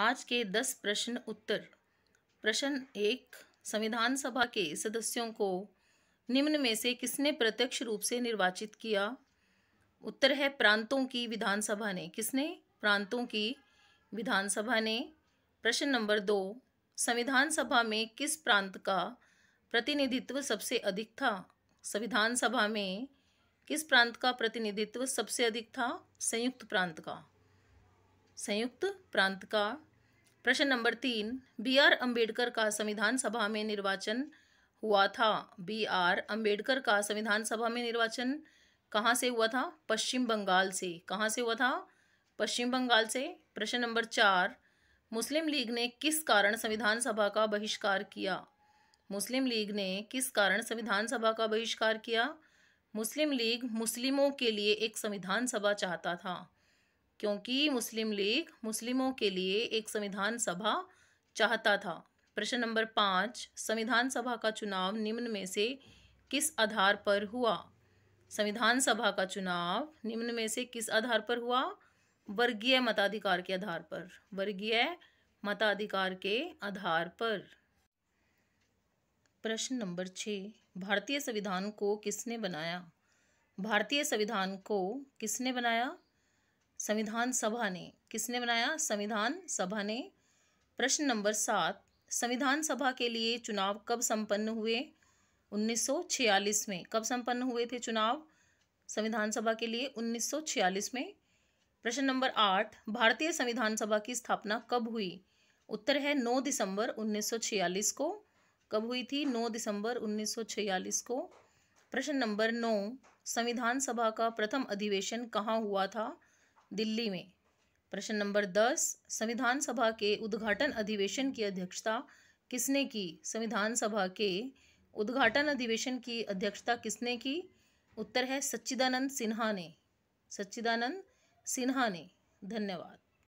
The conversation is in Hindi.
आज के दस प्रश्न उत्तर प्रश्न एक संविधान सभा के सदस्यों को निम्न में से किसने प्रत्यक्ष रूप से निर्वाचित किया उत्तर है प्रांतों की विधानसभा ने किसने प्रांतों की विधानसभा ने प्रश्न नंबर दो संविधान सभा में किस प्रांत का प्रतिनिधित्व सबसे अधिक था संविधान सभा में किस प्रांत का प्रतिनिधित्व सबसे अधिक था संयुक्त प्रांत का संयुक्त प्रांत का प्रश्न नंबर तीन बी आर अम्बेडकर का संविधान सभा में निर्वाचन हुआ था बी आर अम्बेडकर का संविधान सभा में निर्वाचन कहाँ से हुआ था पश्चिम बंगाल से कहाँ से हुआ था पश्चिम बंगाल से प्रश्न नंबर चार मुस्लिम लीग ने किस कारण संविधान सभा का बहिष्कार किया मुस्लिम लीग ने किस कारण संविधान सभा का बहिष्कार किया मुस्लिम लीग मुस्लिमों के लिए एक संविधान सभा चाहता था क्योंकि मुस्लिम लीग मुस्लिमों के लिए एक संविधान सभा चाहता था प्रश्न नंबर पाँच संविधान सभा का चुनाव निम्न में से किस आधार पर हुआ संविधान सभा का चुनाव निम्न में से किस आधार पर हुआ वर्गीय मताधिकार के आधार पर वर्गीय मताधिकार के आधार पर प्रश्न नंबर छः भारतीय संविधान को किसने बनाया भारतीय संविधान को किसने बनाया संविधान सभा ने किसने बनाया संविधान सभा ने प्रश्न नंबर सात संविधान सभा के लिए चुनाव कब संपन्न हुए 1946 में कब संपन्न हुए थे चुनाव संविधान सभा के लिए 1946 में प्रश्न नंबर आठ भारतीय संविधान सभा की स्थापना कब हुई उत्तर है 9 दिसंबर 1946 को कब हुई थी 9 दिसंबर 1946 को प्रश्न नंबर नौ संविधान सभा का प्रथम अधिवेशन कहाँ हुआ था दिल्ली में प्रश्न नंबर दस संविधान सभा के उद्घाटन अधिवेशन की अध्यक्षता किसने की संविधान सभा के उद्घाटन अधिवेशन की अध्यक्षता किसने की उत्तर है सच्चिदानंद सिन्हा ने सच्चिदानंद सिन्हा ने धन्यवाद